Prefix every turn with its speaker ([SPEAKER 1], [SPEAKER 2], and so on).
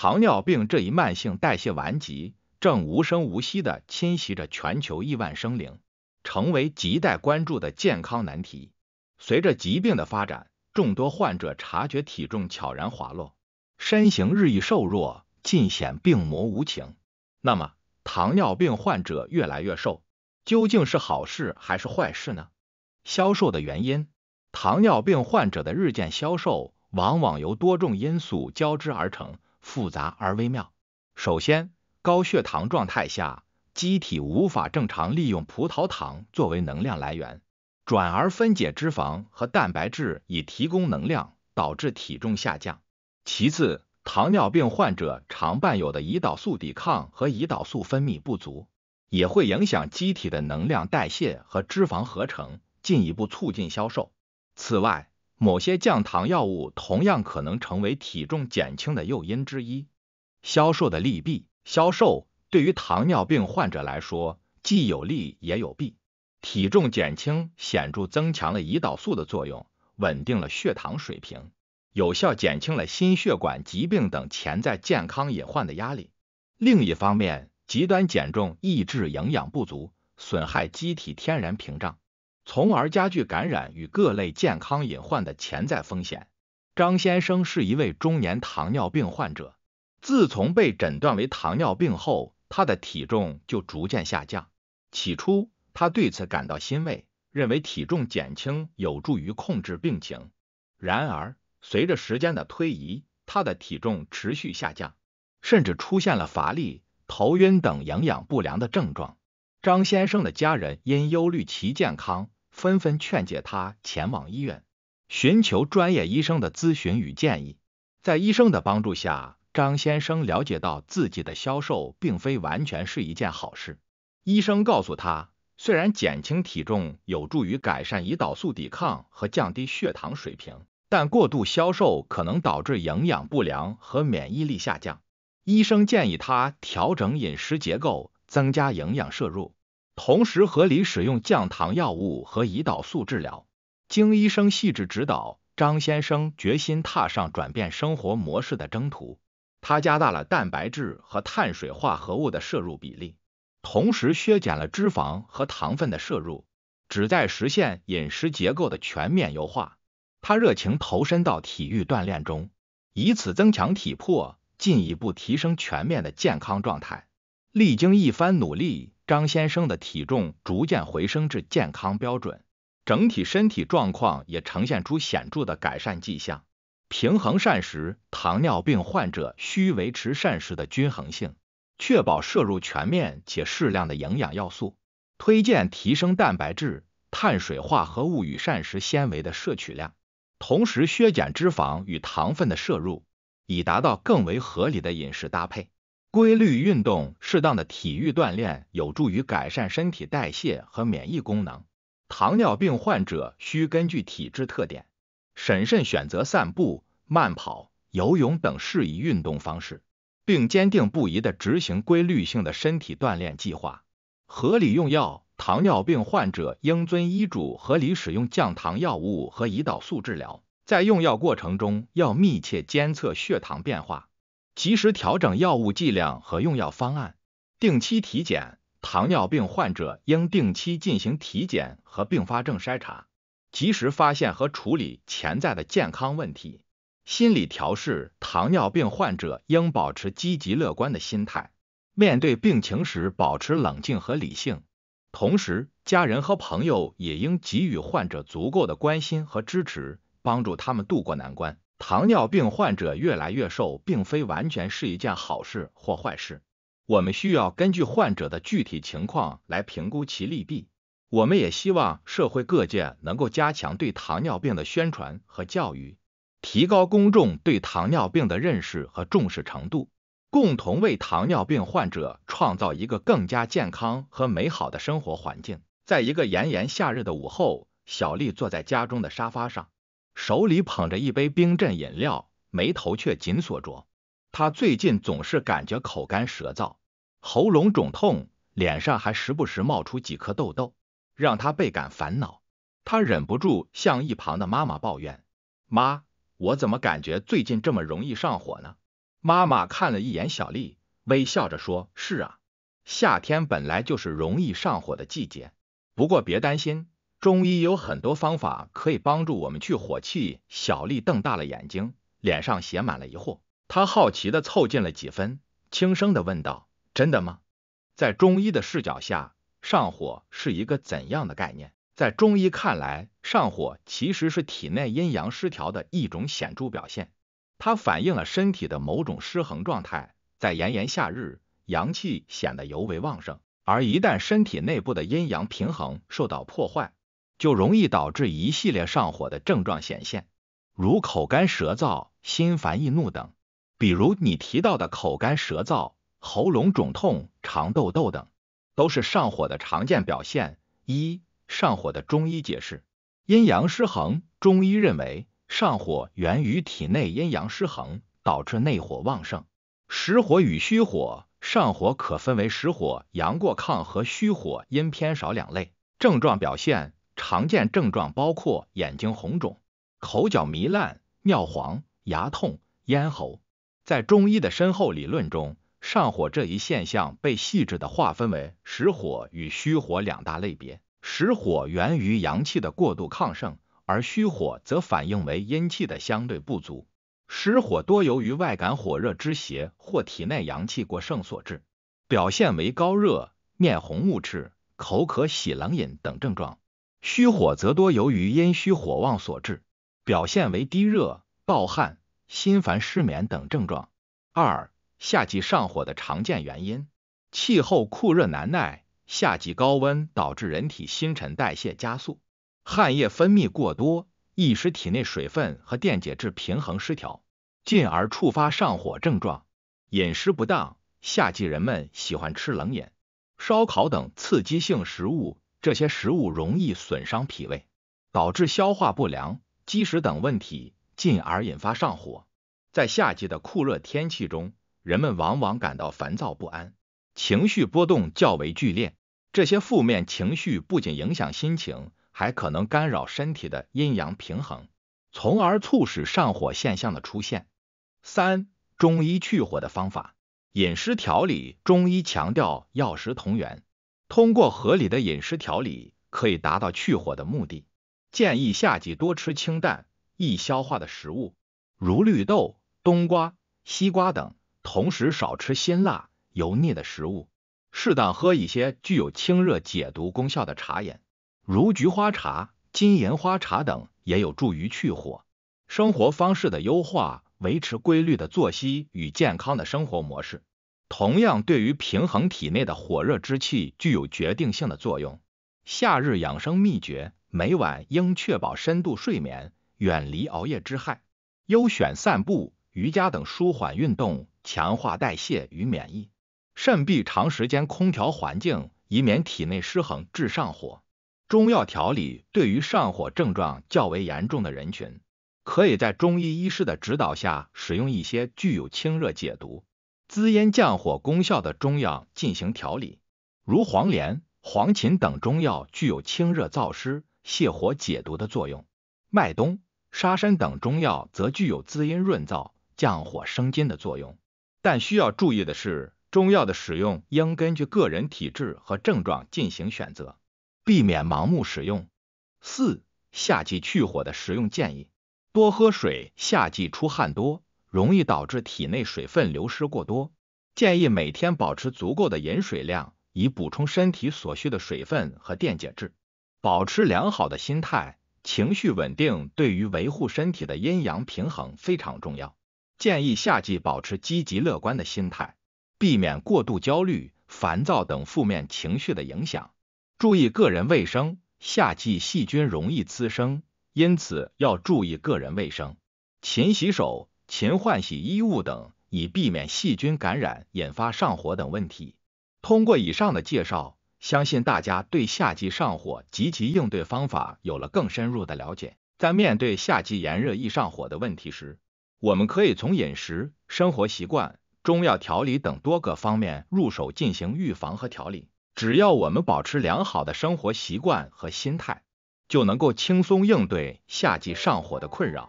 [SPEAKER 1] 糖尿病这一慢性代谢顽疾正无声无息地侵袭着全球亿万生灵，成为亟待关注的健康难题。随着疾病的发展，众多患者察觉体重悄然滑落，身形日益瘦弱，尽显病魔无情。那么，糖尿病患者越来越瘦，究竟是好事还是坏事呢？消瘦的原因，糖尿病患者的日渐消瘦往往由多种因素交织而成。复杂而微妙。首先，高血糖状态下，机体无法正常利用葡萄糖作为能量来源，转而分解脂肪和蛋白质以提供能量，导致体重下降。其次，糖尿病患者常伴有的胰岛素抵抗和胰岛素分泌不足，也会影响机体的能量代谢和脂肪合成，进一步促进消瘦。此外，某些降糖药物同样可能成为体重减轻的诱因之一。消瘦的利弊：消瘦对于糖尿病患者来说既有利也有弊。体重减轻显著增强了胰岛素的作用，稳定了血糖水平，有效减轻了心血管疾病等潜在健康隐患的压力。另一方面，极端减重抑制营养不足，损害机体天然屏障。从而加剧感染与各类健康隐患的潜在风险。张先生是一位中年糖尿病患者，自从被诊断为糖尿病后，他的体重就逐渐下降。起初，他对此感到欣慰，认为体重减轻有助于控制病情。然而，随着时间的推移，他的体重持续下降，甚至出现了乏力、头晕等营养不良的症状。张先生的家人因忧虑其健康。纷纷劝解他前往医院，寻求专业医生的咨询与建议。在医生的帮助下，张先生了解到自己的消瘦并非完全是一件好事。医生告诉他，虽然减轻体重有助于改善胰岛素抵抗和降低血糖水平，但过度消瘦可能导致营养不良和免疫力下降。医生建议他调整饮食结构，增加营养摄入。同时合理使用降糖药物和胰岛素治疗，经医生细致指导，张先生决心踏上转变生活模式的征途。他加大了蛋白质和碳水化合物的摄入比例，同时削减了脂肪和糖分的摄入，旨在实现饮食结构的全面优化。他热情投身到体育锻炼中，以此增强体魄，进一步提升全面的健康状态。历经一番努力。张先生的体重逐渐回升至健康标准，整体身体状况也呈现出显著的改善迹象。平衡膳食，糖尿病患者需维持膳食的均衡性，确保摄入全面且适量的营养要素。推荐提升蛋白质、碳水化合物与膳食纤维的摄取量，同时削减脂肪与糖分的摄入，以达到更为合理的饮食搭配。规律运动，适当的体育锻炼有助于改善身体代谢和免疫功能。糖尿病患者需根据体质特点，审慎选择散步、慢跑、游泳等适宜运动方式，并坚定不移地执行规律性的身体锻炼计划。合理用药，糖尿病患者应遵医嘱合理使用降糖药物和胰岛素治疗，在用药过程中要密切监测血糖变化。及时调整药物剂量和用药方案，定期体检。糖尿病患者应定期进行体检和并发症筛查，及时发现和处理潜在的健康问题。心理调试，糖尿病患者应保持积极乐观的心态，面对病情时保持冷静和理性。同时，家人和朋友也应给予患者足够的关心和支持，帮助他们度过难关。糖尿病患者越来越瘦，并非完全是一件好事或坏事。我们需要根据患者的具体情况来评估其利弊。我们也希望社会各界能够加强对糖尿病的宣传和教育，提高公众对糖尿病的认识和重视程度，共同为糖尿病患者创造一个更加健康和美好的生活环境。在一个炎炎夏日的午后，小丽坐在家中的沙发上。手里捧着一杯冰镇饮料，眉头却紧锁着。他最近总是感觉口干舌燥，喉咙肿痛，脸上还时不时冒出几颗痘痘，让他倍感烦恼。他忍不住向一旁的妈妈抱怨：“妈，我怎么感觉最近这么容易上火呢？”妈妈看了一眼小丽，微笑着说：“是啊，夏天本来就是容易上火的季节。不过别担心。”中医有很多方法可以帮助我们去火气。小丽瞪大了眼睛，脸上写满了疑惑。她好奇地凑近了几分，轻声地问道：“真的吗？在中医的视角下，上火是一个怎样的概念？”在中医看来，上火其实是体内阴阳失调的一种显著表现，它反映了身体的某种失衡状态。在炎炎夏日，阳气显得尤为旺盛，而一旦身体内部的阴阳平衡受到破坏，就容易导致一系列上火的症状显现，如口干舌燥、心烦易怒等。比如你提到的口干舌燥、喉咙肿痛、肠痘痘等，都是上火的常见表现。一、上火的中医解释：阴阳失衡。中医认为，上火源于体内阴阳失衡，导致内火旺盛。实火与虚火：上火可分为实火（阳过亢）和虚火（阴偏少）两类，症状表现。常见症状包括眼睛红肿、口角糜烂、尿黄、牙痛、咽喉。在中医的深厚理论中，上火这一现象被细致的划分为实火与虚火两大类别。实火源于阳气的过度亢盛，而虚火则反映为阴气的相对不足。实火多由于外感火热之邪或体内阳气过盛所致，表现为高热、面红目赤、口渴喜冷饮等症状。虚火则多由于阴虚火旺所致，表现为低热、盗汗、心烦、失眠等症状。二、夏季上火的常见原因：气候酷热难耐，夏季高温导致人体新陈代谢加速，汗液分泌过多，易使体内水分和电解质平衡失调，进而触发上火症状。饮食不当，夏季人们喜欢吃冷饮、烧烤等刺激性食物。这些食物容易损伤脾胃，导致消化不良、积食等问题，进而引发上火。在夏季的酷热天气中，人们往往感到烦躁不安，情绪波动较为剧烈。这些负面情绪不仅影响心情，还可能干扰身体的阴阳平衡，从而促使上火现象的出现。三、中医去火的方法，饮食调理。中医强调药食同源。通过合理的饮食调理，可以达到去火的目的。建议夏季多吃清淡、易消化的食物，如绿豆、冬瓜、西瓜等，同时少吃辛辣、油腻的食物。适当喝一些具有清热解毒功效的茶饮，如菊花茶、金银花茶等，也有助于去火。生活方式的优化，维持规律的作息与健康的生活模式。同样，对于平衡体内的火热之气具有决定性的作用。夏日养生秘诀：每晚应确保深度睡眠，远离熬夜之害；优选散步、瑜伽等舒缓运动，强化代谢与免疫；肾必长时间空调环境，以免体内失衡致上火。中药调理对于上火症状较为严重的人群，可以在中医医师的指导下使用一些具有清热解毒。滋阴降火功效的中药进行调理，如黄连、黄芩等中药具有清热燥湿、泻火解毒的作用；麦冬、沙参等中药则具有滋阴润燥、降火生津的作用。但需要注意的是，中药的使用应根据个人体质和症状进行选择，避免盲目使用。四、夏季去火的实用建议：多喝水，夏季出汗多。容易导致体内水分流失过多，建议每天保持足够的饮水量，以补充身体所需的水分和电解质。保持良好的心态，情绪稳定，对于维护身体的阴阳平衡非常重要。建议夏季保持积极乐观的心态，避免过度焦虑、烦躁等负面情绪的影响。注意个人卫生，夏季细菌容易滋生，因此要注意个人卫生，勤洗手。勤换洗衣物等，以避免细菌感染，引发上火等问题。通过以上的介绍，相信大家对夏季上火及其应对方法有了更深入的了解。在面对夏季炎热易上火的问题时，我们可以从饮食、生活习惯、中药调理等多个方面入手进行预防和调理。只要我们保持良好的生活习惯和心态，就能够轻松应对夏季上火的困扰。